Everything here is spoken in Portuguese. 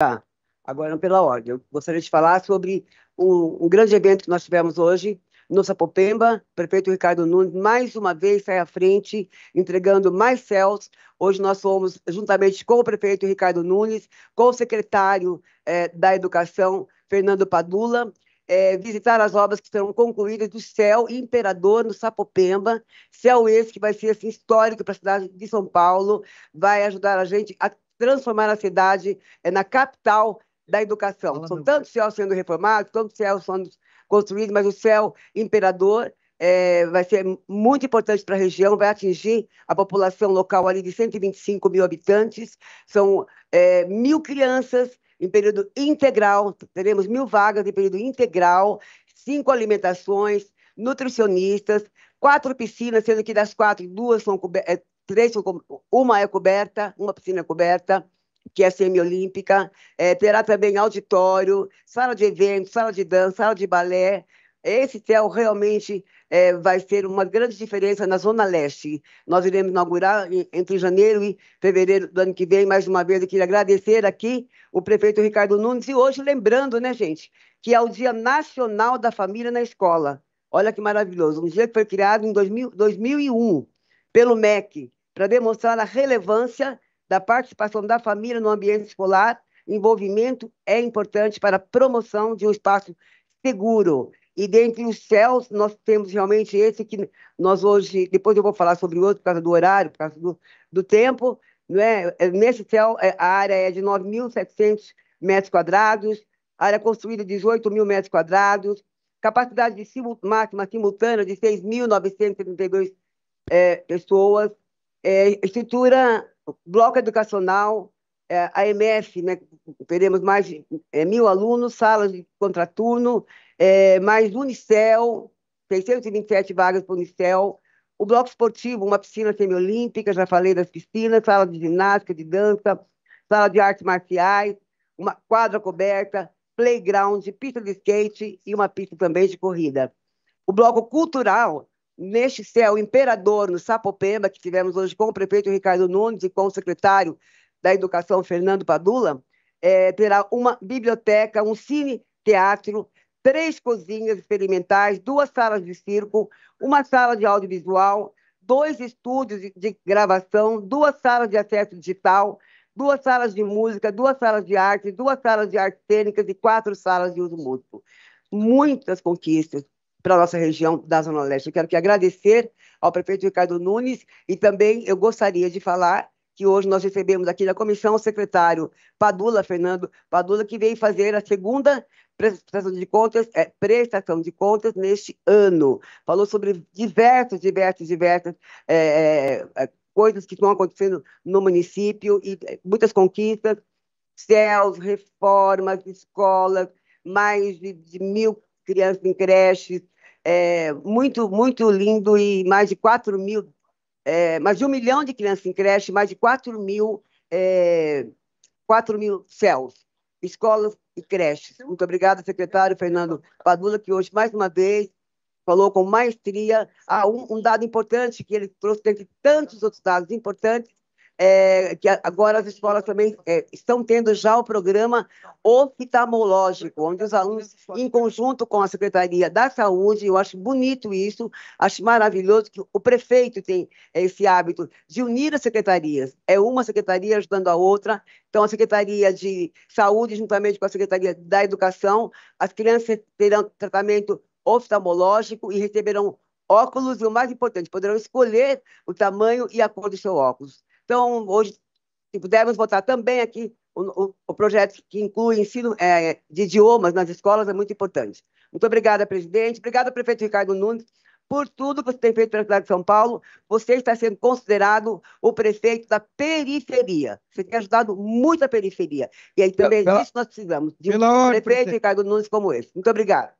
Tá. Agora, pela ordem, eu gostaria de falar sobre um, um, grande evento que nós tivemos hoje no Sapopemba. O prefeito Ricardo Nunes, mais uma vez, sai à frente, entregando mais céus. Hoje nós fomos, juntamente com o prefeito Ricardo Nunes, com o secretário é, da Educação, Fernando Padula, é, visitar as obras que serão concluídas do Céu Imperador no Sapopemba. Céu esse que vai ser assim, histórico para a cidade de São Paulo, vai ajudar a gente a transformar a cidade eh, na capital da educação. São tantos céus sendo reformados, tantos céus sendo construídos, mas o céu imperador é, vai ser muito importante para a região, vai atingir a população local ali de 125 mil habitantes, são é, mil crianças em período integral, teremos mil vagas em período integral, cinco alimentações, nutricionistas, quatro piscinas, sendo que das quatro, duas são, três uma é coberta, uma piscina coberta, que é semiolímpica, é, terá também auditório, sala de eventos, sala de dança, sala de balé. Esse TEL realmente é, vai ser uma grande diferença na Zona Leste. Nós iremos inaugurar entre janeiro e fevereiro do ano que vem, mais uma vez, eu queria agradecer aqui o prefeito Ricardo Nunes e hoje lembrando, né, gente, que é o Dia Nacional da Família na Escola. Olha que maravilhoso, um dia que foi criado em 2000, 2001 pelo MEC, para demonstrar a relevância da participação da família no ambiente escolar. Envolvimento é importante para a promoção de um espaço seguro. E dentre os céus, nós temos realmente esse que nós hoje, depois eu vou falar sobre o outro por causa do horário, por causa do, do tempo. É? É, nesse céu, é, a área é de 9.700 metros quadrados, área construída de 18 mil metros quadrados, capacidade de simu, máxima simultânea de 6.932 é, pessoas, é, estrutura, bloco educacional, é, a MF, né, teremos mais de é, mil alunos, salas de contraturno, é, mais Unicel, 627 vagas para o Unicel, o bloco esportivo, uma piscina semiolímpica, já falei das piscinas, sala de ginástica, de dança, sala de artes marciais, uma quadra coberta, playground, pista de skate e uma pista também de corrida. O bloco cultural neste céu imperador no Sapopemba, que tivemos hoje com o prefeito Ricardo Nunes e com o secretário da Educação, Fernando Padula, é, terá uma biblioteca, um cine-teatro, três cozinhas experimentais, duas salas de circo, uma sala de audiovisual, dois estúdios de, de gravação, duas salas de acesso digital, duas salas de música, duas salas de arte, duas salas de artes cênicas e quatro salas de uso mútuo. Muitas conquistas, a nossa região da Zona Leste. Eu quero que agradecer ao prefeito Ricardo Nunes e também eu gostaria de falar que hoje nós recebemos aqui da comissão o secretário Padula Fernando Padula, que veio fazer a segunda prestação de contas, é, prestação de contas neste ano. Falou sobre diversas, diversas, diversas é, é, é, coisas que estão acontecendo no município e é, muitas conquistas, céus, reformas, escolas, mais de, de mil crianças em creches, é, muito, muito lindo e mais de 4 mil, é, mais de um milhão de crianças em creche, mais de 4 mil, é, 4 mil céus, escolas e creches. Muito obrigada, secretário Fernando Padula, que hoje, mais uma vez, falou com maestria a ah, um, um dado importante que ele trouxe, dentre tantos outros dados importantes, é, que agora as escolas também é, estão tendo já o programa oftalmológico, onde os alunos, em conjunto com a Secretaria da Saúde, eu acho bonito isso, acho maravilhoso que o prefeito tem é, esse hábito de unir as secretarias, é uma secretaria ajudando a outra, então a Secretaria de Saúde, juntamente com a Secretaria da Educação, as crianças terão tratamento oftalmológico e receberão óculos e o mais importante, poderão escolher o tamanho e a cor do seu óculos. Então, hoje, se tipo, pudermos votar também aqui o, o, o projeto que inclui ensino é, de idiomas nas escolas, é muito importante. Muito obrigada, presidente. Obrigada, prefeito Ricardo Nunes, por tudo que você tem feito pela cidade de São Paulo. Você está sendo considerado o prefeito da periferia. Você tem ajudado muito a periferia. E aí também pela, disso nós precisamos, de um prefeito ordem, Ricardo Nunes como esse. Muito obrigada.